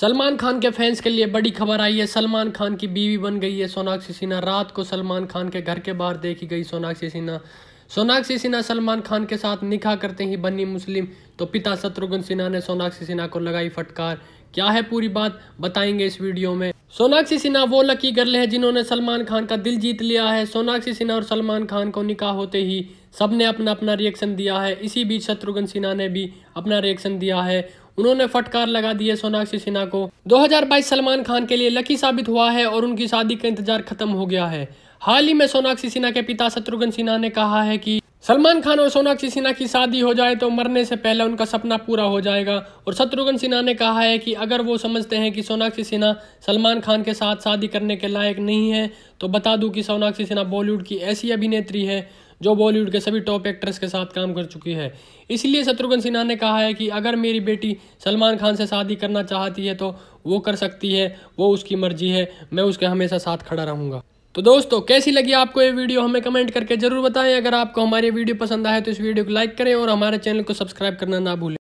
सलमान खान के फैंस के लिए बड़ी खबर आई है सलमान खान की बीवी बन गई है सोनाक्षी सिन्हा रात को सलमान खान के घर के बाहर देखी गई सोनाक्षी सिन्हा सोनाक्षी सिन्हा सलमान खान के साथ निकाह करते ही बनी मुस्लिम तो पिता शत्रुघ्न सिन्हा ने सोनाक्षी सिन्हा को लगाई फटकार क्या है पूरी बात बताएंगे इस वीडियो में सोनाक्षी सिन्हा वो लकी गर्ल है जिन्होंने सलमान खान का दिल जीत लिया है सोनाक्षी सिन्हा और सलमान खान को निकाह होते ही सबने अपना अपना रिएक्शन दिया है इसी बीच शत्रुघ्न सिन्हा ने भी अपना रिएक्शन दिया है उन्होंने फटकार लगा दी है सोनाक्षी सिन्हा को 2022 सलमान खान के लिए लकी साबित हुआ है और उनकी शादी का इंतजार खत्म हो गया है हाल ही में सोनाक्षी सिन्हा के पिता शत्रुघ्न सिन्हा ने कहा है कि सलमान खान और सोनाक्षी सिन्हा की शादी हो जाए तो मरने से पहले उनका सपना पूरा हो जाएगा और शत्रुघ्न सिन्हा ने कहा है कि अगर वो समझते हैं कि सोनाक्षी सिन्हा सलमान खान के साथ शादी करने के लायक नहीं है तो बता दूं कि सोनाक्षी सिन्हा बॉलीवुड की ऐसी अभिनेत्री है जो बॉलीवुड के सभी टॉप एक्ट्रेस के साथ काम कर चुकी है इसलिए शत्रुघ्न सिन्हा ने कहा है कि अगर मेरी बेटी सलमान खान से शादी करना चाहती है तो वो कर सकती है वो उसकी मर्जी है मैं उसके हमेशा साथ खड़ा रहूँगा तो दोस्तों कैसी लगी आपको ये वीडियो हमें कमेंट करके जरूर बताएं अगर आपको हमारी वीडियो पसंद आए तो इस वीडियो को लाइक करें और हमारे चैनल को सब्सक्राइब करना ना भूलें